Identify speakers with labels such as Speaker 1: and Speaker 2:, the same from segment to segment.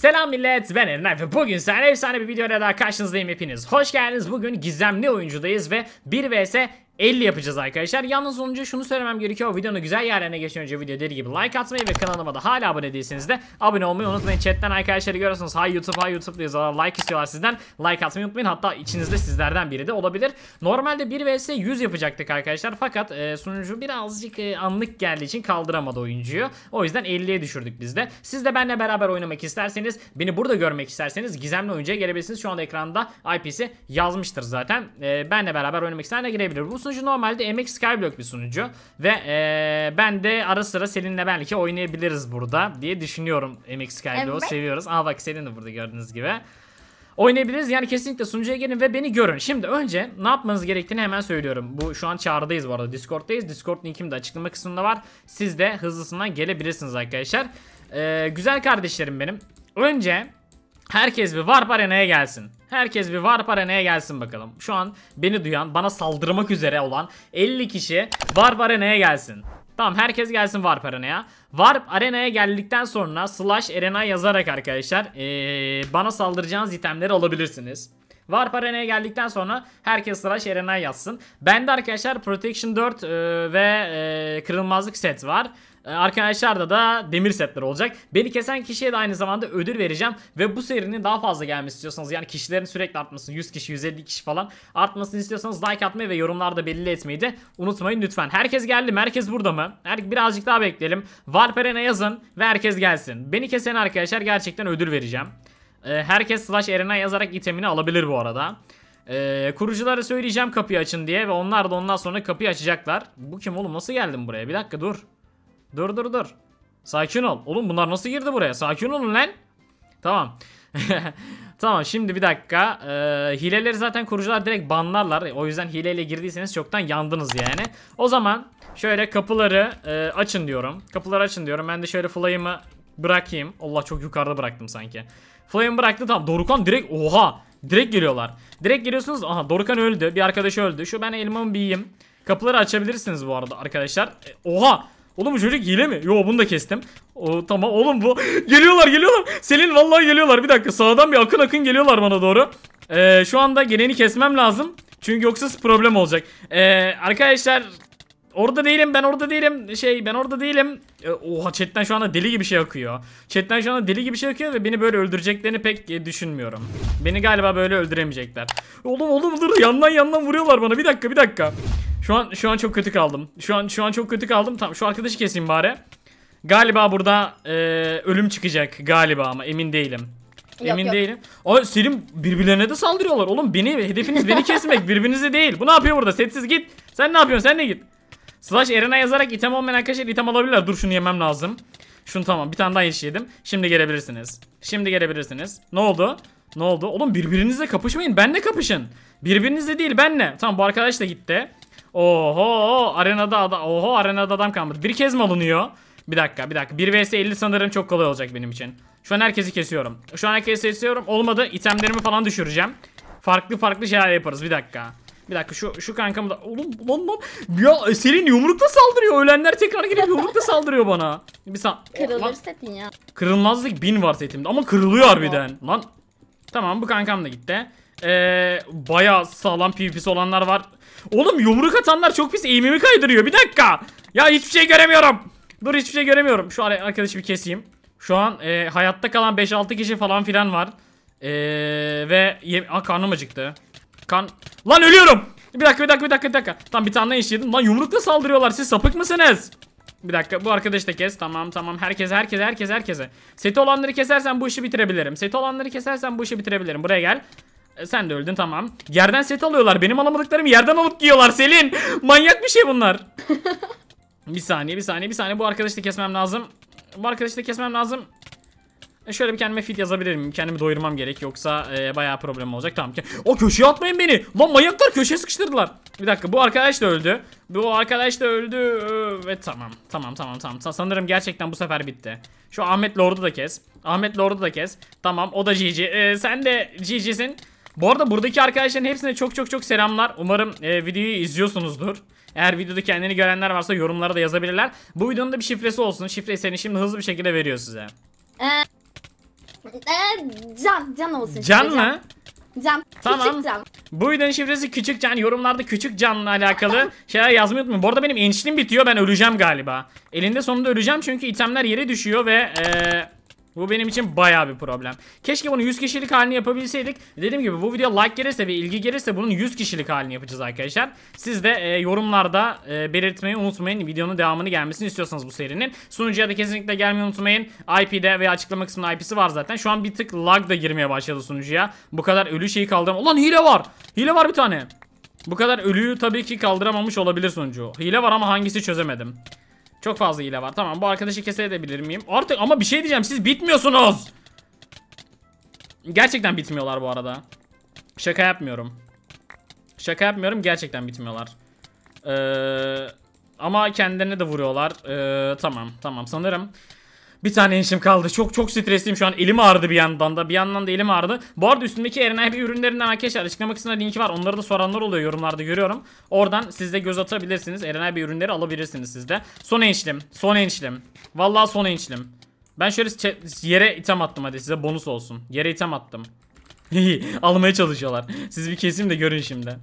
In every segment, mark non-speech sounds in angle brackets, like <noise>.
Speaker 1: Selam millet ben Erenay ve bugün sen efsane bir videoyla daha karşınızdayım hepiniz. Hoş geldiniz. Bugün gizemli oyuncudayız ve 1 vs 50 yapacağız arkadaşlar. Yalnız önce şunu söylemem gerekiyor. videonun güzel yerlerine geçen önce video dediği gibi like atmayı ve kanalıma da hala abone değilseniz de abone olmayı unutmayın. Chatten arkadaşları görüyorsunuz. Hay YouTube, hay YouTube diyorlar. Like istiyorlar sizden. Like atmayı unutmayın. Hatta içinizde sizlerden biri de olabilir. Normalde 1 vs 100 yapacaktık arkadaşlar. Fakat e, sunucu birazcık e, anlık geldiği için kaldıramadı oyuncuyu. O yüzden 50'ye düşürdük biz de. Siz de benimle beraber oynamak isterseniz, beni burada görmek isterseniz gizemli oyuncuya gelebilirsiniz. Şu anda ekranda IP'si yazmıştır zaten. E, benle beraber oynamak isteyenler girebilir. Bu sunucu normalde MX Skyblock bir sunucu. Ve ee, ben de ara sıra Selin'le belki oynayabiliriz burada diye düşünüyorum. MX Skyblock'u evet. seviyoruz. Aa bak Selin de burada gördüğünüz gibi. Oynayabiliriz yani kesinlikle sunucuya gelin ve beni görün. Şimdi önce ne yapmanız gerektiğini hemen söylüyorum. Bu şu an çağrıdayız bu arada Discord'dayız. Discord linkim de açıklama kısmında var. Siz de hızlısından gelebilirsiniz arkadaşlar. Ee, güzel kardeşlerim benim. Önce herkes bir Warp Arena'ya gelsin. Herkes bir var arenaya gelsin bakalım. Şu an beni duyan, bana saldırmak üzere olan 50 kişi var arenaya gelsin. Tamam herkes gelsin Warp Arena'ya. Warp Arena'ya geldikten sonra slash arena yazarak arkadaşlar ee, bana saldıracağınız itemleri alabilirsiniz. Warp Arena'ya geldikten sonra herkes slash arena yazsın. Bende arkadaşlar Protection 4 e, ee, ve e, kırılmazlık set var. Ee, Arkadaşlarda da demir setler olacak. Beni kesen kişiye de aynı zamanda ödül vereceğim. Ve bu serinin daha fazla gelmesi istiyorsanız yani kişilerin sürekli artmasını 100 kişi 150 kişi falan artmasını istiyorsanız like atmayı ve yorumlarda belli etmeyi de unutmayın lütfen. Herkes geldi mi? Herkes burada mı? Her birazcık daha bekleyelim. Valperen'e yazın ve herkes gelsin. Beni kesen arkadaşlar gerçekten ödül vereceğim. Ee, herkes slash arena yazarak itemini alabilir bu arada. Ee, kuruculara söyleyeceğim kapıyı açın diye ve onlar da ondan sonra kapıyı açacaklar. Bu kim oğlum nasıl geldim buraya? Bir dakika dur. Dur dur dur. Sakin ol. Oğlum bunlar nasıl girdi buraya? Sakin olun lan. Tamam. <laughs> tamam şimdi bir dakika. Ee, hileleri zaten kurucular direkt banlarlar. O yüzden hileyle girdiyseniz çoktan yandınız yani. O zaman şöyle kapıları e, açın diyorum. Kapıları açın diyorum. Ben de şöyle flame'ı bırakayım. Allah çok yukarıda bıraktım sanki. Flame bıraktı tamam. Dorukan direkt oha. Direkt geliyorlar. Direkt geliyorsunuz. Aha Dorukan öldü. Bir arkadaşı öldü. Şu ben elmamı bir yiyeyim. Kapıları açabilirsiniz bu arada arkadaşlar. E, oha. Oğlum bu çocuk hile mi? Yo bunu da kestim. O, tamam oğlum bu. <laughs> geliyorlar geliyorlar. Selin vallahi geliyorlar. Bir dakika sağdan bir akın akın geliyorlar bana doğru. Ee, şu anda geleni kesmem lazım. Çünkü yoksa problem olacak. Ee, arkadaşlar Orada değilim ben orada değilim şey ben orada değilim. E, oha chatten şu anda deli gibi şey akıyor. Chatten şu anda deli gibi şey akıyor ve beni böyle öldüreceklerini pek e, düşünmüyorum. Beni galiba böyle öldüremeyecekler. Oğlum oğlum dur yandan yandan vuruyorlar bana bir dakika bir dakika. Şu an şu an çok kötü kaldım. Şu an şu an çok kötü kaldım. Tamam şu arkadaşı keseyim bari. Galiba burada e, ölüm çıkacak galiba ama emin değilim. Emin yok. değilim. O Selim birbirlerine de saldırıyorlar. Oğlum beni hedefiniz beni kesmek <laughs> birbirinizi değil. Bu ne yapıyor burada? Setsiz git. Sen ne yapıyorsun? Sen de git. Slash Eren'a yazarak item olmayan arkadaşlar item alabilirler. Dur şunu yemem lazım. Şunu tamam. Bir tane daha yeşil Şimdi gelebilirsiniz. Şimdi gelebilirsiniz. Ne oldu? Ne oldu? Oğlum birbirinizle kapışmayın. Benle kapışın. Birbirinizle değil benle. Tamam bu arkadaş da gitti. Oho arenada adam oho arenada adam kalmadı. Bir kez mi alınıyor? Bir dakika bir dakika. 1 vs 50 sanırım çok kolay olacak benim için. Şu an herkesi kesiyorum. Şu an herkesi kesiyorum. Olmadı İtemlerimi falan düşüreceğim. Farklı farklı şeyler yaparız bir dakika. Bir dakika şu şu kankam da oğlum lan lan ya e, Selin yumrukla saldırıyor. Ölenler tekrar gelip yumrukla saldırıyor bana. Bir san oh, Kırılır setin ya. Kırılmazlık bin var setimde ama kırılıyor harbiden. Lan Tamam bu kankam da gitti ee, bayağı sağlam PvP'si olanlar var. Oğlum yumruk atanlar çok pis eğimimi kaydırıyor. Bir dakika. Ya hiçbir şey göremiyorum. Dur hiçbir şey göremiyorum. Şu arkadaşı bir keseyim. Şu an e, hayatta kalan 5-6 kişi falan filan var. E, ve Aa, karnım acıktı. Kan... Lan ölüyorum. Bir dakika bir dakika bir dakika bir dakika. Tam bir tane iş yedim. Lan yumrukla saldırıyorlar. Siz sapık mısınız? Bir dakika bu arkadaş da kes. Tamam tamam. Herkes herkes herkes herkese. Seti olanları kesersen bu işi bitirebilirim. Seti olanları kesersen bu işi bitirebilirim. Buraya gel. E, sen de öldün tamam. Yerden set alıyorlar. Benim alamadıklarımı yerden alıp giyiyorlar Selin. Manyak bir şey bunlar. <laughs> bir saniye bir saniye bir saniye. Bu arkadaşı da kesmem lazım. Bu arkadaşı da kesmem lazım. E, şöyle bir kendime fit yazabilirim. Kendimi doyurmam gerek. Yoksa e, bayağı problem olacak. Tamam. O köşeye atmayın beni. Lan manyaklar köşeye sıkıştırdılar. Bir dakika bu arkadaş da öldü. Bu arkadaş da öldü. Ve tamam. Tamam tamam tamam. Sanırım gerçekten bu sefer bitti. Şu Ahmet Lord'u da kes. Ahmet Lord'u da kes. Tamam o da GG. Ee, sen de GG'sin. Bu arada buradaki arkadaşların hepsine çok çok çok selamlar. Umarım e, videoyu izliyorsunuzdur. Eğer videoda kendini görenler varsa yorumlara da yazabilirler. Bu videonun da bir şifresi olsun. Şifreyi seni şimdi hızlı bir şekilde veriyor size. Ee, e, can, can olsun. Can şifre, mı? Can. can. Tamam. Bu videonun şifresi küçük can. Yorumlarda küçük canla alakalı <laughs> şeyler yazmayı unutmayın. Bu arada benim enişlim bitiyor. Ben öleceğim galiba. Elinde sonunda öleceğim çünkü itemler yere düşüyor ve... E, bu benim için baya bir problem. Keşke bunu 100 kişilik halini yapabilseydik. Dediğim gibi bu video like gelirse ve ilgi gelirse bunun 100 kişilik halini yapacağız arkadaşlar. Siz de e, yorumlarda e, belirtmeyi unutmayın. Videonun devamını gelmesini istiyorsanız bu serinin. Sunucuya da kesinlikle gelmeyi unutmayın. IP'de veya açıklama kısmında IP'si var zaten. Şu an bir tık lag da girmeye başladı sunucuya. Bu kadar ölü şeyi kaldıramam. Ulan hile var. Hile var bir tane. Bu kadar ölüyü tabii ki kaldıramamış olabilir sunucu. Hile var ama hangisi çözemedim. Çok fazla hile var. Tamam bu arkadaşı kesebilir miyim? Artık ama bir şey diyeceğim siz bitmiyorsunuz. Gerçekten bitmiyorlar bu arada. Şaka yapmıyorum. Şaka yapmıyorum gerçekten bitmiyorlar. Ee, ama kendilerine de vuruyorlar. Ee, tamam tamam sanırım. Bir tane inşim kaldı. Çok çok stresliyim şu an. Elim ağrıdı bir yandan da. Bir yandan da elim ağrıdı. Bu arada üstündeki üstümdeki bir ürünlerinden arkadaşlar açıklama kısmında linki var. Onları da soranlar oluyor yorumlarda görüyorum. Oradan siz de göz atabilirsiniz. bir ürünleri alabilirsiniz siz de. Son enşlim. Son enşlim. Vallahi son enşlim. Ben şöyle yere item attım hadi size bonus olsun. Yere item attım. <laughs> Almaya çalışıyorlar. Siz bir kesin de görün şimdi.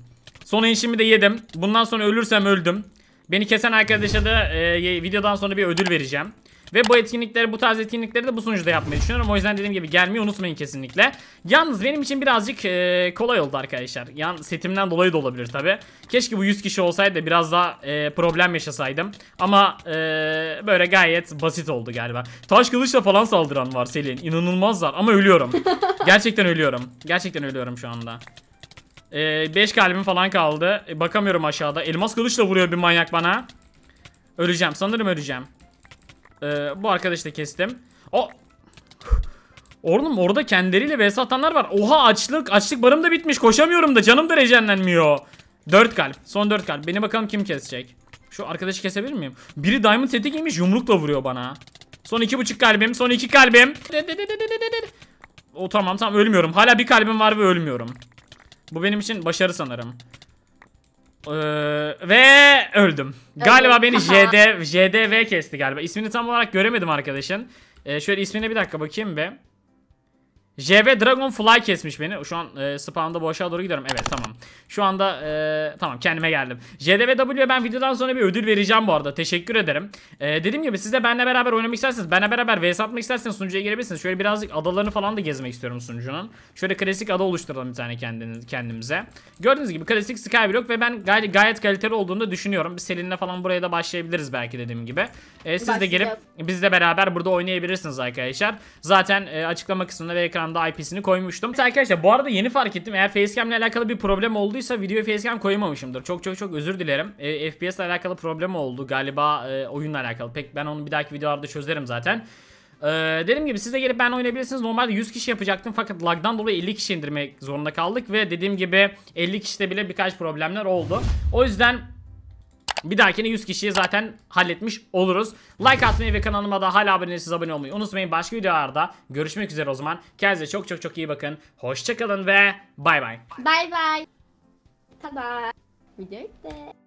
Speaker 1: Son enşimi de yedim. Bundan sonra ölürsem öldüm. Beni kesen arkadaşa da e, videodan sonra bir ödül vereceğim. Ve bu etkinlikleri bu tarz etkinlikleri de bu sunucuda yapmayı düşünüyorum. O yüzden dediğim gibi gelmeyi unutmayın kesinlikle. Yalnız benim için birazcık e, kolay oldu arkadaşlar. Yani setimden dolayı da olabilir tabi. Keşke bu 100 kişi olsaydı biraz daha e, problem yaşasaydım. Ama e, böyle gayet basit oldu galiba. Taş kılıçla falan saldıran var Selin. İnanılmazlar ama ölüyorum. <laughs> Gerçekten ölüyorum. Gerçekten ölüyorum şu anda. 5 ee, kalbim falan kaldı. Ee, bakamıyorum aşağıda. Elmas kılıçla vuruyor bir manyak bana. Öleceğim. Sanırım öleceğim. Ee, bu arkadaşı da kestim. O Oğlum orada kendileriyle vs atanlar var. Oha açlık. Açlık barım da bitmiş. Koşamıyorum da canım da rejenlenmiyor. 4 kalp. Son 4 kalp. Beni bakalım kim kesecek. Şu arkadaşı kesebilir miyim? Biri diamond seti giymiş yumrukla vuruyor bana. Son 2,5 kalbim. Son 2 kalbim. O tamam tamam ölmüyorum. Hala bir kalbim var ve ölmüyorum. Bu benim için başarı sanırım. Ee, ve öldüm. Galiba beni JD, JDV kesti galiba. İsmini tam olarak göremedim arkadaşın. Ee, şöyle ismine bir dakika bakayım be. JV Dragon Fly kesmiş beni. Şu an e, spamda boşluğa doğru gidiyorum. Evet tamam. Şu anda e, tamam kendime geldim. JDVW'ye ben videodan sonra bir ödül vereceğim bu arada. Teşekkür ederim. E, dediğim gibi siz de benimle beraber oynamak isterseniz, benimle beraber vs atmak isterseniz sunucuya girebilirsiniz. Şöyle birazcık adalarını falan da gezmek istiyorum sunucunun. Şöyle klasik ada oluşturalım bir tane kendiniz, kendimize. Gördüğünüz gibi klasik Skyblock ve ben gay gayet kaliteli olduğunu düşünüyorum. Biz Selin'le falan buraya da başlayabiliriz belki dediğim gibi. E, siz de gelip bizle beraber burada oynayabilirsiniz arkadaşlar. Zaten e, açıklama kısmında ve ekran ekranda IP'sini koymuştum. Mesela arkadaşlar bu arada yeni fark ettim. Eğer facecam ile alakalı bir problem olduysa videoya facecam koymamışımdır. Çok çok çok özür dilerim. E, FPS ile alakalı problem oldu galiba e, oyunla alakalı. Pek ben onu bir dahaki videolarda çözerim zaten. Ee, dediğim gibi siz de gelip ben oynayabilirsiniz. Normalde 100 kişi yapacaktım fakat lagdan dolayı 50 kişi indirmek zorunda kaldık ve dediğim gibi 50 kişide bile birkaç problemler oldu. O yüzden bir dahakine 100 kişiye zaten halletmiş oluruz. Like atmayı ve kanalıma da hala abone değilseniz abone olmayı unutmayın. Başka videolarda görüşmek üzere o zaman. Kendinize çok çok çok iyi bakın. Hoşçakalın ve bay bay. Bay bay. Tamam. Video bitti.